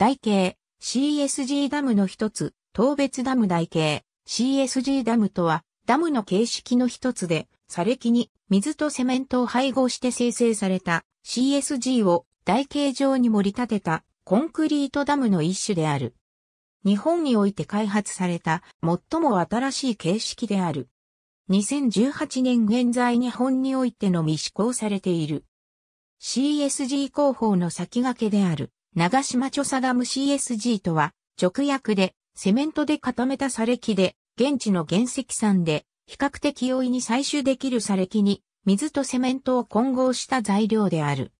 台形、CSG ダムの一つ、東別ダム台形、CSG ダムとは、ダムの形式の一つで、砂礫に水とセメントを配合して生成された CSG を台形状に盛り立てたコンクリートダムの一種である。日本において開発された最も新しい形式である。2018年現在日本においてのみ施行されている。CSG 工法の先駆けである。長島著サダム CSG とは、直訳で、セメントで固めた砂礫で、現地の原石産で、比較的容易に採取できる砂礫に、水とセメントを混合した材料である。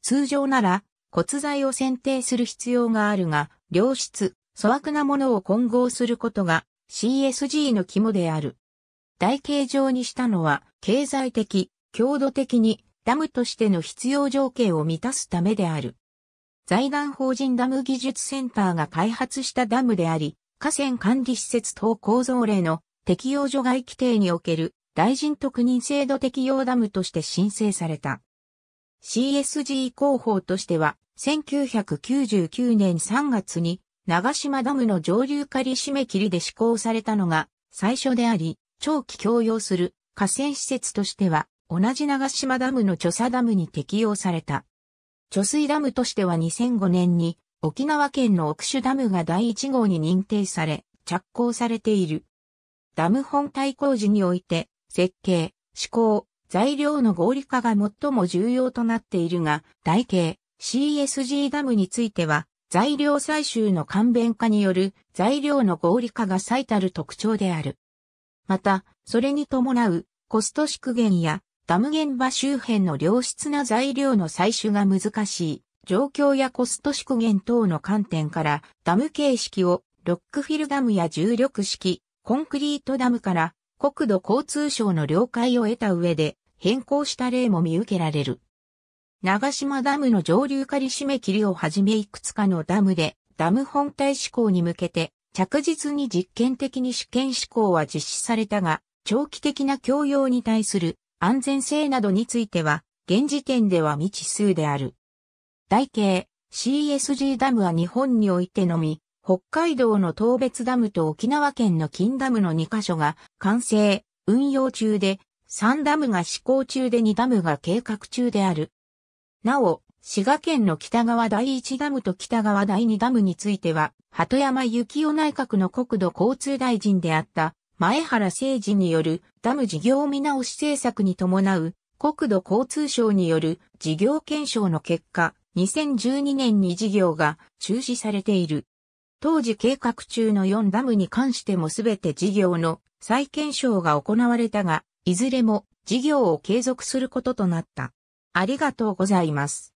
通常なら、骨材を選定する必要があるが、良質、粗悪なものを混合することが CSG の肝である。台形状にしたのは、経済的、強度的にダムとしての必要条件を満たすためである。財団法人ダム技術センターが開発したダムであり、河川管理施設等構造例の適用除外規定における大臣特任制度適用ダムとして申請された。CSG 広報としては、1999年3月に長島ダムの上流仮締め切りで施行されたのが最初であり、長期共用する河川施設としては、同じ長島ダムの著作ダムに適用された。貯水ダムとしては2005年に沖縄県の奥州ダムが第1号に認定され、着工されている。ダム本体工事において、設計、施工、材料の合理化が最も重要となっているが、台形 CSG ダムについては、材料採集の簡便化による材料の合理化が最たる特徴である。また、それに伴うコスト縮減やダム現場周辺の良質な材料の採取が難しい状況やコスト縮減等の観点からダム形式をロックフィルダムや重力式コンクリートダムから国土交通省の了解を得た上で変更した例も見受けられる。長島ダムの上流仮締め切りをはじめいくつかのダムでダム本体施行に向けて着実に実験的に試験施行は実施されたが長期的な供用に対する安全性などについては、現時点では未知数である。台形 CSG ダムは日本においてのみ、北海道の東別ダムと沖縄県の金ダムの2カ所が完成、運用中で、3ダムが施行中で2ダムが計画中である。なお、滋賀県の北側第1ダムと北側第2ダムについては、鳩山幸夫内閣の国土交通大臣であった前原誠司によるダム事業見直し政策に伴う国土交通省による事業検証の結果、2012年に事業が中止されている。当時計画中の4ダムに関してもすべて事業の再検証が行われたが、いずれも事業を継続することとなった。ありがとうございます。